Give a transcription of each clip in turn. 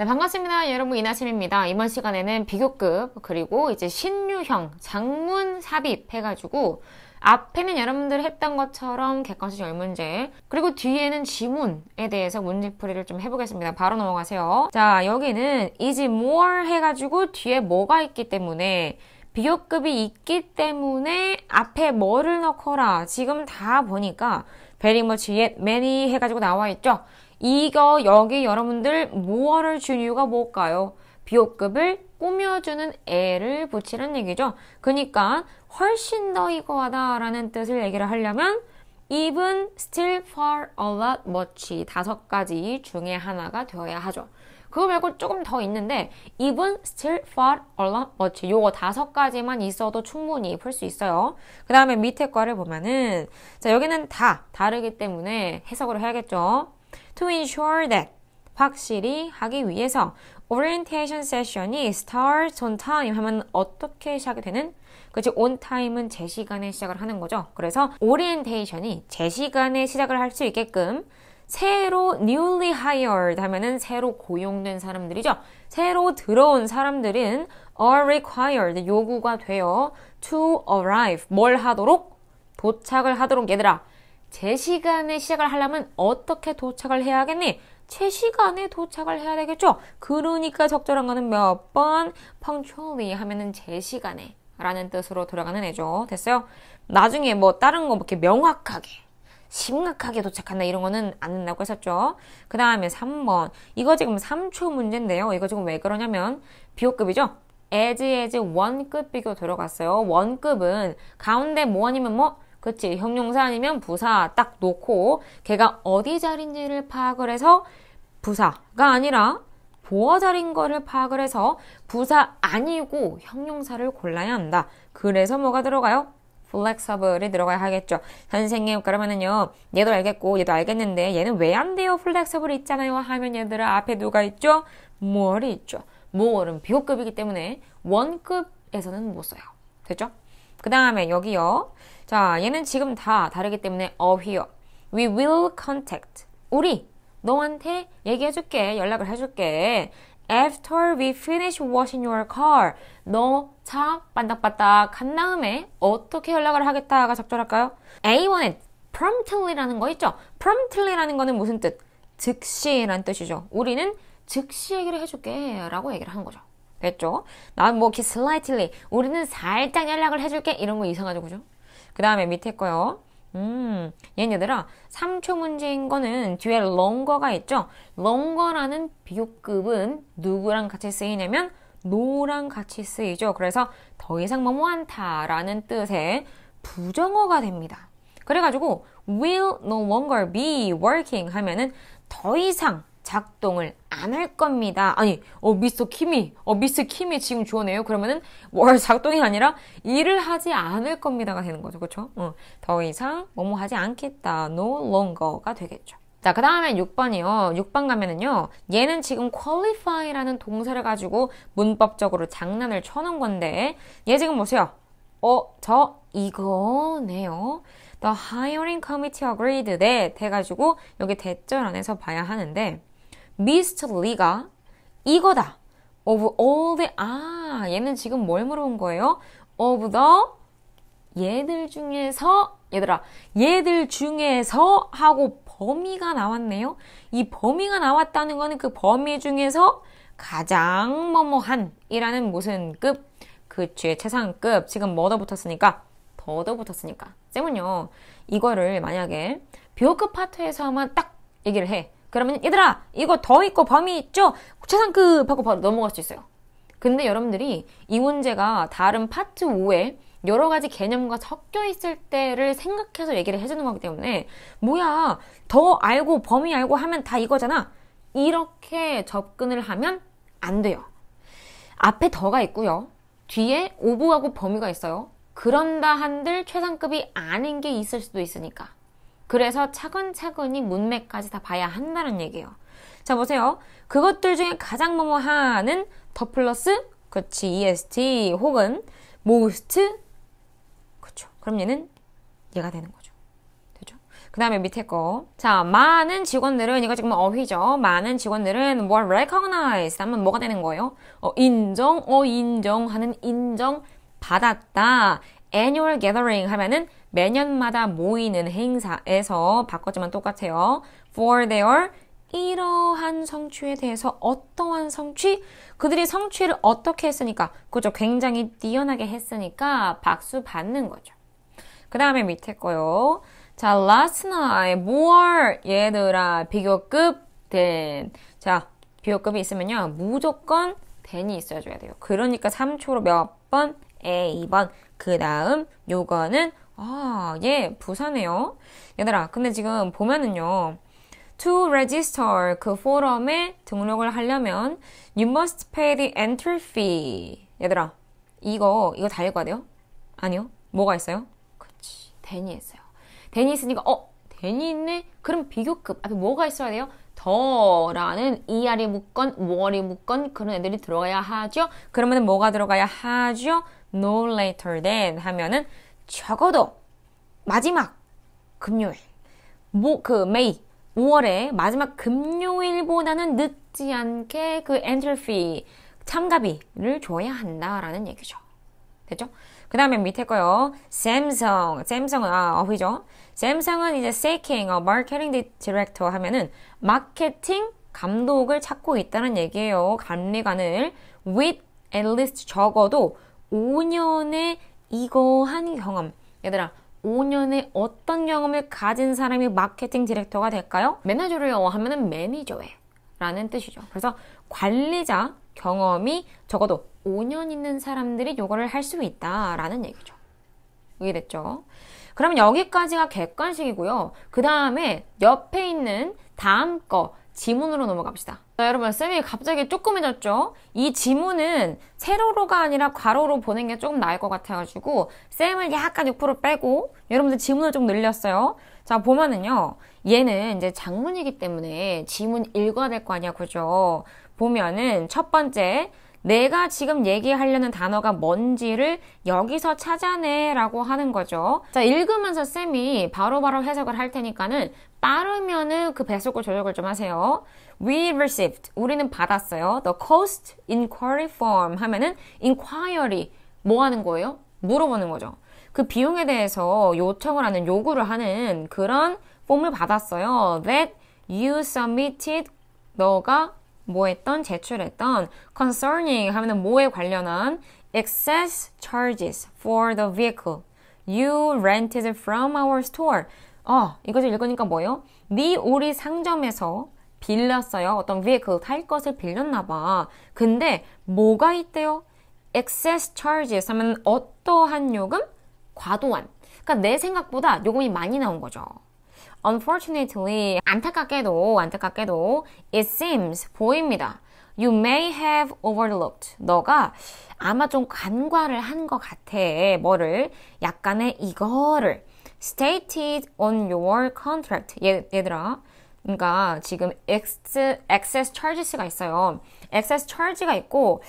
네, 반갑습니다. 여러분, 이나심입니다. 이번 시간에는 비교급, 그리고 이제 신유형, 장문 삽입 해가지고, 앞에는 여러분들 했던 것처럼 객관식 열문제, 그리고 뒤에는 지문에 대해서 문제풀이를 좀 해보겠습니다. 바로 넘어가세요. 자, 여기는 is more 해가지고 뒤에 뭐가 있기 때문에, 비교급이 있기 때문에 앞에 뭐를 넣거라. 지금 다 보니까 very much yet many 해가지고 나와 있죠. 이거 여기 여러분들 모어를 준 이유가 뭘까요? 비옥급을 꾸며주는 애를 붙이란 얘기죠. 그러니까 훨씬 더 이거하다라는 뜻을 얘기를 하려면 even, still, far, a lot, much 다섯 가지 중에 하나가 되어야 하죠. 그거 말고 조금 더 있는데 even, still, far, a lot, much 요거 다섯 가지만 있어도 충분히 풀 수 있어요. 그 다음에 밑에 거를 보면은 자 여기는 다 다르기 때문에 해석을 해야겠죠. to ensure that 확실히 하기 위해서 orientation session이 starts on time 하면 어떻게 시작이 되는? 그치 on time은 제 시간에 시작을 하는 거죠. 그래서 orientation이 제 시간에 시작을 할 수 있게끔 새로 newly hired 하면은 새로 고용된 사람들이죠. 새로 들어온 사람들은 are required 요구가 되어 to arrive 뭘 하도록 도착을 하도록 얘들아 제 시간에 시작을 하려면 어떻게 도착을 해야겠니? 제 시간에 도착을 해야 되겠죠? 그러니까 적절한 거는 몇 번 punctually 하면은 제 시간에 라는 뜻으로 돌아가는 애죠. 됐어요? 나중에 뭐 다른 거 뭐 이렇게 명확하게 심각하게 도착한다 이런 거는 안 된다고 했었죠. 그 다음에 3번 이거 지금 3초 문제인데요. 이거 지금 왜 그러냐면 비호급이죠. as as 원급 비교 들어갔어요. 원급은 가운데 뭐 아니면 뭐 그치. 형용사 아니면 부사 딱 놓고 걔가 어디 자리인지를 파악을 해서 부사가 아니라 보어 자리인 거를 파악을 해서 부사 아니고 형용사를 골라야 한다. 그래서 뭐가 들어가요? 플렉서블 i 이 들어가야 하겠죠. 선생님, 그러면은요, 얘도 알겠고, 얘도 알겠는데, 얘는 왜 안 돼요? 플렉서블 있잖아요. 하면 얘들아, 앞에 누가 있죠? m o 이 있죠. m o 은 비호급이기 때문에, 원급에서는 못 써요. 됐죠? 그 다음에 여기요. 자, 얘는 지금 다 다르기 때문에 어휘요. We will contact. 우리 너한테 얘기해줄게. 연락을 해줄게. After we finish washing your car. 너 차 반닥반닥 한 다음에 어떻게 연락을 하겠다가 적절할까요? A1은 promptly라는 거 있죠? promptly라는 거는 무슨 뜻? 즉시란 뜻이죠. 우리는 즉시 얘기를 해줄게 라고 얘기를 한 거죠. 됐죠? 난뭐 이렇게 slightly 우리는 살짝 연락을 해줄게 이런 거 이상하죠 그죠? 그 다음에 밑에 거요. 음, 얘네들아, 3초 문제인 거는 뒤에 longer가 있죠? longer라는 비교급은 누구랑 같이 쓰이냐면 n o 랑 같이 쓰이죠. 그래서 더 이상 뭐뭐한다라는 뜻의 부정어가 됩니다. 그래가지고 will no longer be working 하면은 더 이상 작동을 안 할 겁니다. 아니, 어, 미스터 킴이, 어, 미스 킴이 지금 주어내요? 그러면은 월 작동이 아니라 일을 하지 않을 겁니다가 되는 거죠. 그쵸? 그렇죠? 어, 더 이상 뭐 뭐 하지 않겠다. no longer가 되겠죠. 자, 그 다음에 6번이요. 6번 가면은요. 얘는 지금 qualify라는 동사를 가지고 문법적으로 장난을 쳐놓은 건데 얘 지금 보세요. 어, 저 이거네요. The hiring committee agreed that 돼가지고 여기 대절 안에서 봐야 하는데 미스터 e e 가 이거다. of all the 아 얘는 지금 뭘 물어본 거예요? of the 얘들 중에서 얘들아 얘들 중에서 하고 범위가 나왔네요. 이 범위가 나왔다는 거는 그 범위 중에서 가장 뭐뭐한이라는 무슨 급그뒤 최상급 지금 뭐 더 붙었으니까 더 더 붙었으니까 쌤은요 이거를 만약에 비호급 파트에서만 딱 얘기를 해 그러면 얘들아 이거 더 있고 범위 있죠? 최상급 하고 그 바로 넘어갈 수 있어요. 근데 여러분들이 이 문제가 다른 파트 5에 여러 가지 개념과 섞여 있을 때를 생각해서 얘기를 해주는 거기 때문에 뭐야 더 알고 범위 알고 하면 다 이거잖아 이렇게 접근을 하면 안 돼요 앞에 더가 있고요 뒤에 오브하고 범위가 있어요 그런다 한들 최상급이 아닌 게 있을 수도 있으니까 그래서 차근차근히 문맥까지 다 봐야 한다는 얘기예요. 자, 보세요. 그것들 중에 가장 뭐뭐 하는 더 플러스, 그치 EST 혹은 most, 그렇죠. 그럼 얘는 얘가 되는 거죠. 되죠? 그 다음에 밑에 거. 자, 많은 직원들은, 이거 지금 어휘죠. 많은 직원들은 w e recognize 하면 뭐가 되는 거예요? 어, 인정, 어, 인정하는 인정 받았다. annual gathering 하면은 매년마다 모이는 행사에서 바꿨지만 똑같아요. for their 이러한 성취에 대해서 어떠한 성취? 그들이 성취를 어떻게 했으니까, 그죠? 굉장히 뛰어나게 했으니까 박수 받는 거죠. 그 다음에 밑에 거요. 자, last night, more, 얘들아, 비교급, 된. 자, 비교급이 있으면요. 무조건 된이 있어줘야 돼요. 그러니까 3초로 몇 번? A, 2번. 그 다음, 요거는 아, 예, 부산에요 얘들아, 근데 지금 보면은요. To register 그 포럼에 등록을 하려면 you must pay the entry fee. 얘들아, 이거 이거 다 읽어야 돼요? 아니요. 뭐가 있어요? 그렇지. 니 있어요. 데니 있으니까 어, 데니 있네. 그럼 비교급 앞에 뭐가 있어야 돼요? 더라는 er이 묶건 월이 묶건 그런 애들이 들어가야 하죠. 그러면 뭐가 들어가야 하죠? No later than 하면은 적어도 마지막 금요일, 모, 그 메이 5월에 마지막 금요일보다는 늦지 않게 그 엔트리피 참가비를 줘야 한다라는 얘기죠. 됐죠? 그 다음에 밑에 거요. 샘성. 샘성은, 아, 어휘죠. 샘성은 이제 세이킹, 어, 마케팅 디렉터 하면은 마케팅 감독을 찾고 있다는 얘기예요. 관리관을 with at least 적어도 5년의 이거 한 경험. 얘들아, 5년의 어떤 경험을 가진 사람이 마케팅 디렉터가 될까요? 매니저를 영어하면 매니저에 라는 뜻이죠. 그래서 관리자 경험이 적어도 5년 있는 사람들이 요거를 할 수 있다라는 얘기죠. 이해됐죠? 그럼 여기까지가 객관식이고요. 그 다음에 옆에 있는 다음 거 지문으로 넘어갑시다. 자, 여러분, 쌤이 갑자기 쪼금해졌죠이 지문은 세로로가 아니라 괄호로 보낸 게 조금 나을 것 같아가지고, 쌤을 약간 6% 빼고, 여러분들 지문을 좀 늘렸어요. 자, 보면은요, 얘는 이제 장문이기 때문에 지문 일과될 거 아니야, 그죠? 보면은 첫 번째, 내가 지금 얘기하려는 단어가 뭔지를 여기서 찾아내라고 하는 거죠. 자, 읽으면서 쌤이 바로바로 바로 해석을 할 테니까는 빠르면은 그 배속을 조절을 좀 하세요. We received. 우리는 받았어요. The cost inquiry form 하면은 inquiry 뭐 하는 거예요? 물어보는 거죠. 그 비용에 대해서 요청을 하는 요구를 하는 그런 폼을 받았어요. That you submitted 너가 뭐 했던? 제출했던 concerning 하면은 뭐에 관련한 excess charges for the vehicle you rented from our store. 어, 이것을 읽으니까 뭐예요? 네 우리 상점에서 빌렸어요. 어떤 vehicle 탈 것을 빌렸나 봐. 근데 뭐가 있대요? excess charges 하면 어떠한 요금? 과도한. 그러니까 내 생각보다 요금이 많이 나온 거죠. unfortunately, 안타깝게도, 안타깝게도, it seems, 보입니다. You may have overlooked. 너가 아마 좀 간과를 한 것 같아. 뭐를? 약간의 이거를. stated on your contract. 얘, 얘들아. 그러니까 지금 access charges가 있어요. access charge가 있고,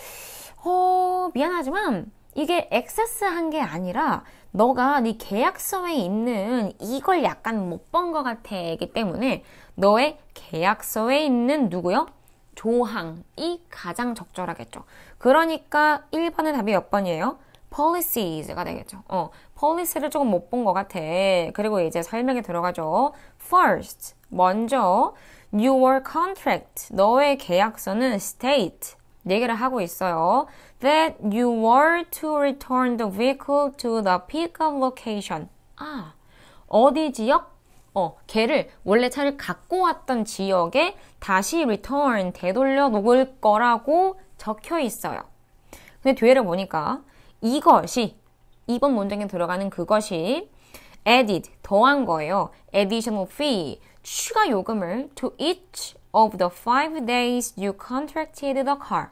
어, 미안하지만, 이게 액세스한 게 아니라 너가 네 계약서에 있는 이걸 약간 못 본 것 같아이기 때문에 너의 계약서에 있는 누구요? 조항이 가장 적절하겠죠. 그러니까 1번의 답이 몇 번이에요? polices가 되겠죠. 어, policy를 조금 못 본 것 같아. 그리고 이제 설명에 들어가죠. First, 먼저 your contract, 너의 계약서는 state 얘기를 하고 있어요. that you were to return the vehicle to the pickup location. 아, 어디 지역? 어, 걔를 원래 차를 갖고 왔던 지역에 다시 return, 되돌려 놓을 거라고 적혀 있어요. 근데 뒤에를 보니까 이것이, 이번 문장에 들어가는 그것이 added, 더한 거예요. additional fee, 추가 요금을 to each of the five days you contracted the car.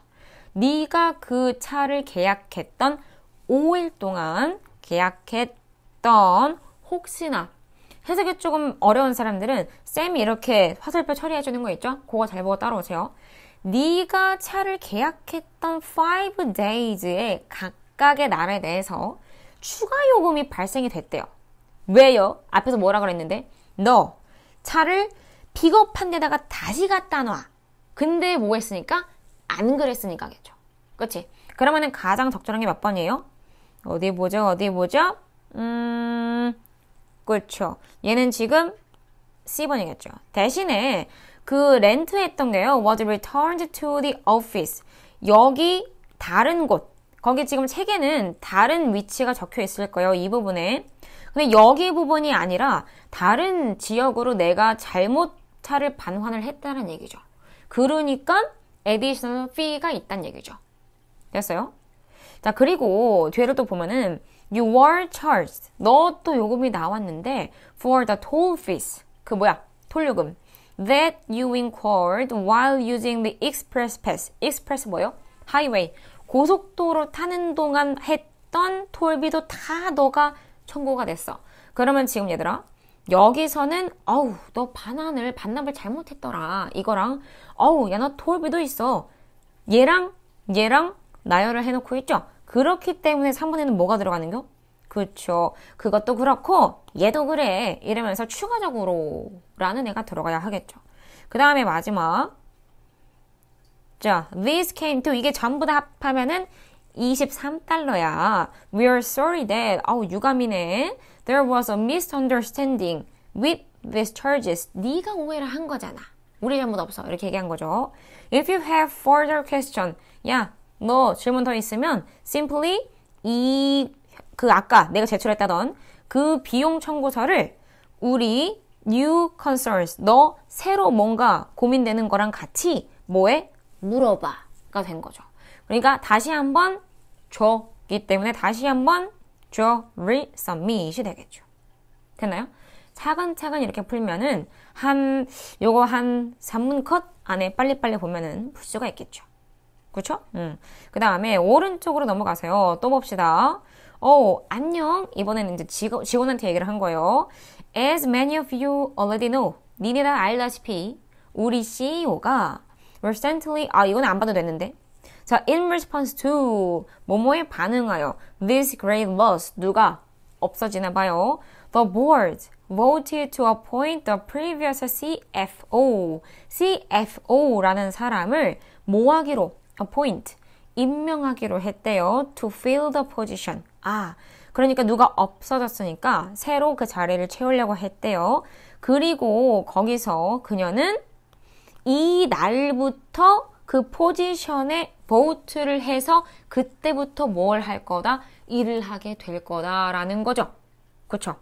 네가 그 차를 계약했던 5일 동안 계약했던 혹시나 해석이 조금 어려운 사람들은 쌤이 이렇게 화살표 처리해 주는 거 있죠? 그거 잘 보고 따라오세요. 네가 차를 계약했던 5 days에 각각의 날에 대해서 추가 요금이 발생이 됐대요. 왜요? 앞에서 뭐라 그랬는데? 너 차를 픽업한 데다가 다시 갖다 놔. 근데 뭐 했으니까? 안 그랬으니까겠죠. 그치? 그러면은 가장 적절한 게 몇 번이에요? 어디 보죠? 어디 보죠? 음, 그렇죠. 얘는 지금 C번이겠죠. 대신에 그 렌트했던 게요. was returned to the office. 여기 다른 곳. 거기 지금 책에는 다른 위치가 적혀 있을 거예요. 이 부분에. 근데 여기 부분이 아니라 다른 지역으로 내가 잘못 차를 반환을 했다는 얘기죠. 그러니까 에디션 fee가 있다는 얘기죠. 됐어요? 자, 그리고 뒤에를 또 보면은 you were charged. 너 또 요금이 나왔는데 for the toll fees. 그 뭐야? 톨 요금. that you incurred while using the express pass. express 뭐요? highway. 고속도로 타는 동안 했던 톨비도 다 너가 청구가 됐어. 그러면 지금 얘들아 여기서는 어우 너 반환을 반납을 잘못했더라 이거랑 어우 야 너 돌비도 있어 얘랑 얘랑 나열을 해놓고 있죠 그렇기 때문에 3번에는 뭐가 들어가는겨? 그렇죠 그것도 그렇고 얘도 그래 이러면서 추가적으로 라는 애가 들어가야 하겠죠 그 다음에 마지막 자 this came to 이게 전부 다 합하면은 23달러야 we're sorry that 어우 유감이네 There was a misunderstanding with these charges. 네가 오해를 한 거잖아. 우리 잘못 없어. 이렇게 얘기한 거죠. If you have further question, 야, 너 질문 더 있으면 simply 이 그 아까 내가 제출했다던 그 비용 청구서를 우리 new concerns 너 새로 뭔가 고민되는 거랑 같이 뭐에 물어봐가 된 거죠. 그러니까 다시 한번 줘기 때문에 다시 한번 되겠죠. resubmit이 되겠죠. 됐나요 차근차근 이렇게 풀면은 한 요거 한 3문 컷 안에 빨리빨리 보면은 풀 수가 있겠죠. 그렇죠? 음. 그 다음에 오른쪽으로 넘어가세요. 또 봅시다. 오, 어, 안녕. 이번에는 이제 직원, 직원한테 얘기를 한 거예요. As many of you already know, 니네 다 알다시피 우리 CEO가 recently, 아 이건 안 봐도 되는데 자, in response to 뭐뭐에 반응하여 this great loss 누가 없어지나 봐요. The board voted to appoint the previous CFO, CFO라는 사람을 모하기로 appoint 임명하기로 했대요. To fill the position. 아, 그러니까 누가 없어졌으니까 새로 그 자리를 채우려고 했대요. 그리고 거기서 그녀는 이 날부터 그 포지션에 보트를 해서 그때부터 뭘 할 거다? 일을 하게 될 거다라는 거죠. 그쵸?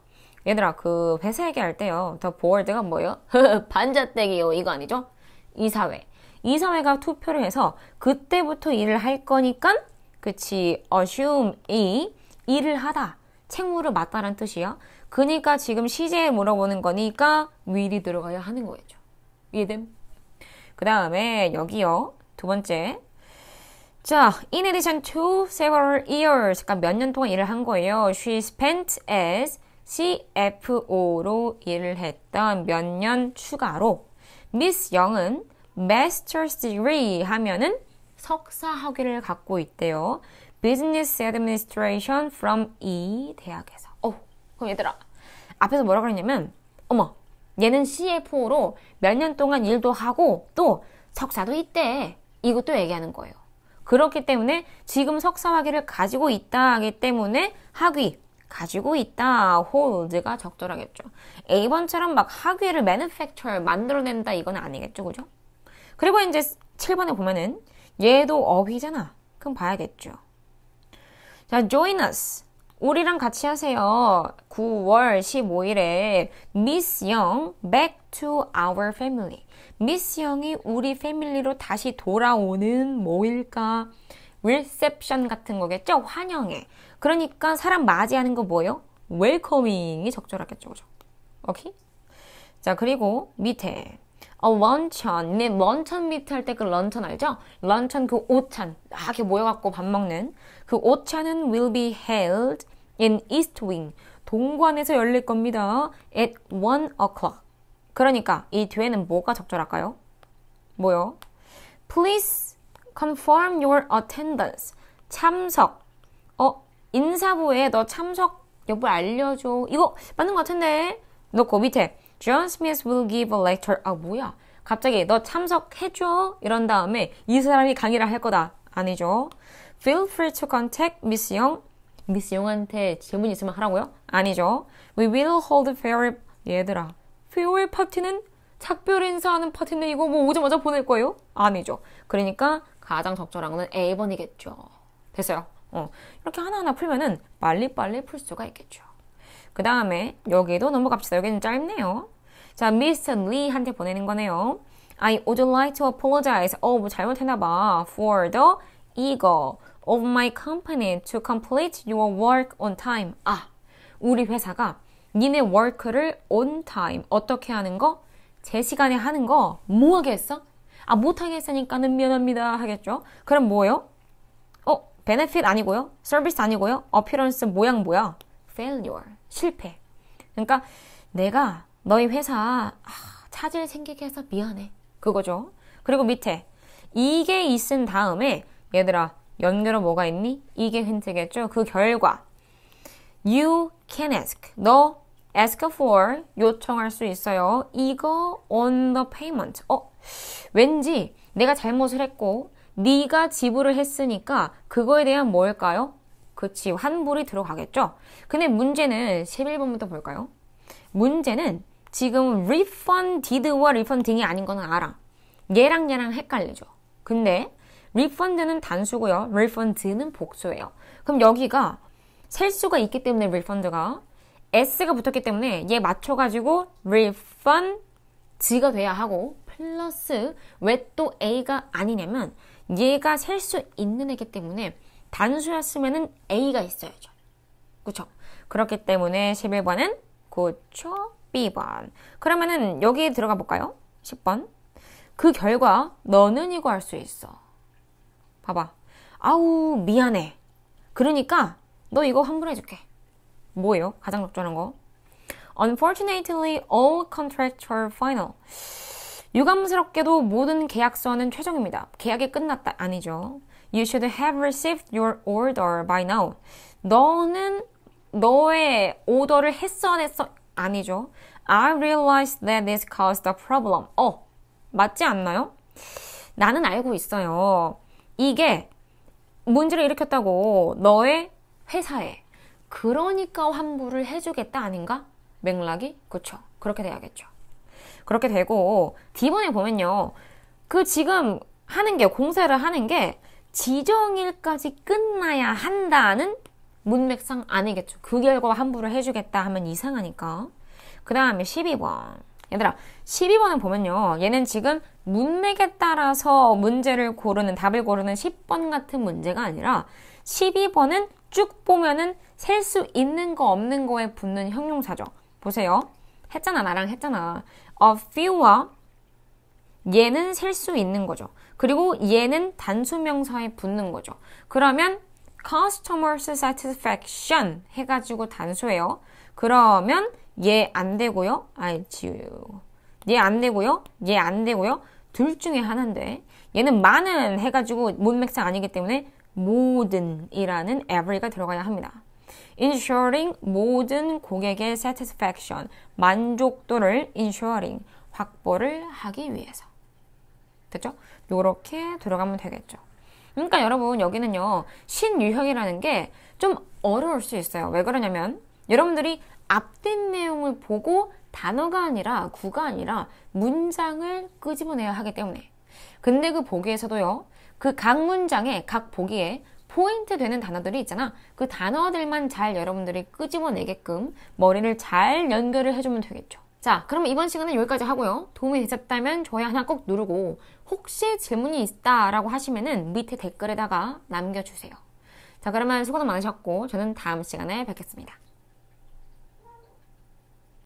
얘들아, 그 회사 얘기할 때요. 더 보월드가 뭐예요? 반자떼기요. 이거 아니죠? 이사회. 이사회가 투표를 해서 그때부터 일을 할 거니까 그치, assume이 일을 하다. 책무를 맡다란 뜻이요 그니까 지금 시제에 물어보는 거니까 미리 들어가야 하는 거겠죠. 이해됨? 그 다음에 여기요. 두 번째. 자, in addition to several years, 그러몇년 그러니까 동안 일을 한 거예요. She spent as CFO로 일을 했던 몇 년 추가로 미스 영은 master's degree 하면은 석사 학위를 갖고 있대요. Business Administration from E 대학에서. 어, 그럼 얘들아 앞에서 뭐라 그랬냐면 어머 얘는 CFO로 몇 년 동안 일도 하고 또 석사도 있대. 이것도 얘기하는 거예요. 그렇기 때문에 지금 석사학위를 가지고 있다 하기 때문에 학위 가지고 있다 hold가 적절하겠죠. A번처럼 막 학위를 manufacture 만들어낸다 이건 아니겠죠. 그죠? 그리고 이제 7번에 보면은 얘도 어휘잖아. 그럼 봐야겠죠. 자, join us. 우리랑 같이 하세요. 9월 15일에 미스 영 back to our family. 미스 영이 우리 패밀리로 다시 돌아오는 뭐일까? 리셉션 같은 거겠죠? 환영해. 그러니까 사람 맞이하는 거 뭐예요? 웰커밍이 적절하겠죠. 그죠? 오케이? 자, 그리고 밑에 어, 런천, 네, 런천 미트 할때 그 런천 알죠? 런천 그 오찬, 아, 이렇게 모여갖고 밥 먹는 그 오차는 will be held in East Wing, 동관에서 열릴 겁니다. at one o'clock. 그러니까 이 뒤에는 뭐가 적절할까요? 뭐요? Please confirm your attendance. 참석. 어, 인사부에 너 참석 여부 알려줘. 이거 맞는 것 같은데. 넣고 밑에 John Smith will give a lecture. 아, 뭐야? 갑자기 너 참석해줘. 이런 다음에 이 사람이 강의를 할 거다. 아니죠. Feel free to contact Miss Young. Miss y 미 n g 한테 질문 있으면 하라고요? 아니죠. We will hold farewell. 얘들아, farewell 파티는 작별 인사하는 파티인데 이거 뭐 오자마자 보낼 거예요? 아니죠. 그러니까 가장 적절한 거는 A번이겠죠. 됐어요. 어. 이렇게 하나하나 풀면은 빨리빨리 풀 수가 있겠죠. 그 다음에 여기도 넘어갑시다. 여기는 짧네요. 자, Mr. Lee한테 보내는 거네요. I would like to apologize. 어, 뭐 잘못했나봐. For the 이거 of my company to complete your work on time. 아, 우리 회사가 니네 w o 를 on time 어떻게 하는 거? 제 시간에 하는 거 뭐하게 했어? 아, 못하게 했으니까는 미안합니다 하겠죠? 그럼 뭐예요? 어, benefit 아니고요. 서비스 아니고요. appearance 모양 뭐야? failure, 실패. 그러니까 내가 너희 회사 아, 차질 생기게 해서 미안해. 그거죠. 그리고 밑에 이게 있은 다음에 얘들아, 연결어 뭐가 있니? 이게 힌트겠죠? 그 결과. You can ask. 너 ask for 요청할 수 있어요. 이거 on the payment. 어, 왠지 내가 잘못을 했고 네가 지불을 했으니까 그거에 대한 뭘까요? 그치, 환불이 들어가겠죠? 근데 문제는 11번부터 볼까요? 문제는 지금 refunded와 refunding이 아닌 거는 알아. 얘랑 얘랑 헷갈리죠. 근데 refund는 단수고요. refund는 복수예요. 그럼 여기가 셀 수가 있기 때문에 refund가 s가 붙었기 때문에 얘 맞춰가지고 refund가 돼야 하고 플러스 왜 또 a가 아니냐면 얘가 셀 수 있는 애기 때문에 단수였으면 a가 있어야죠. 그렇죠 그렇기 때문에 11번은 고쵸 B번. 그러면은 여기 에 들어가 볼까요? 10번. 그 결과 너는 이거 할 수 있어. 봐봐. 아우, 미안해. 그러니까 너 이거 환불해줄게. 뭐예요? 가장 적절한 거. Unfortunately, all contracts are final. 유감스럽게도 모든 계약서는 최종입니다. 계약이 끝났다. 아니죠. You should have received your order by now. 너는 너의 오더를 했어 안 했어? 아니죠. I realize that this caused a problem. 어, 맞지 않나요? 나는 알고 있어요. 이게 문제를 일으켰다고 너의 회사에 그러니까 환불을 해주겠다 아닌가? 맥락이? 그렇죠. 그렇게 돼야겠죠. 그렇게 되고 D번에 보면요. 그 지금 하는 게 공세를 하는 게 지정일까지 끝나야 한다는 문맥상 아니겠죠. 그 결과 환불을 해주겠다 하면 이상하니까. 그 다음에 12번. 얘들아, 12번을 보면요. 얘는 지금 문맥에 따라서 문제를 고르는, 답을 고르는 10번 같은 문제가 아니라 12번은 쭉 보면은 셀 수 있는 거 없는 거에 붙는 형용사죠. 보세요. 했잖아, 나랑 했잖아. A few와 얘는 셀 수 있는 거죠. 그리고 얘는 단수명사에 붙는 거죠. 그러면 customer satisfaction 해가지고 단수예요. 그러면 얘 안 되고요. I do. 얘 안 되고요. 얘 안 되고요. 둘 중에 하나인데 얘는 많은 해가지고 문맥상 아니기 때문에 모든이라는 every가 들어가야 합니다. ensuring 모든 고객의 satisfaction, 만족도를 ensuring, 확보를 하기 위해서. 됐죠? 요렇게 들어가면 되겠죠. 그러니까 여러분 여기는요 신유형이라는 게 좀 어려울 수 있어요. 왜 그러냐면 여러분들이 앞된 내용을 보고 단어가 아니라 구가 아니라 문장을 끄집어내야 하기 때문에 근데 그 보기에서도요 그 각 문장에 각 보기에 포인트 되는 단어들이 있잖아 그 단어들만 잘 여러분들이 끄집어내게끔 머리를 잘 연결을 해주면 되겠죠 자 그럼 이번 시간은 여기까지 하고요 도움이 되셨다면 좋아요 하나 꼭 누르고 혹시 질문이 있다 라고 하시면은 밑에 댓글에다가 남겨주세요 자 그러면 수고도 많으셨고 저는 다음 시간에 뵙겠습니다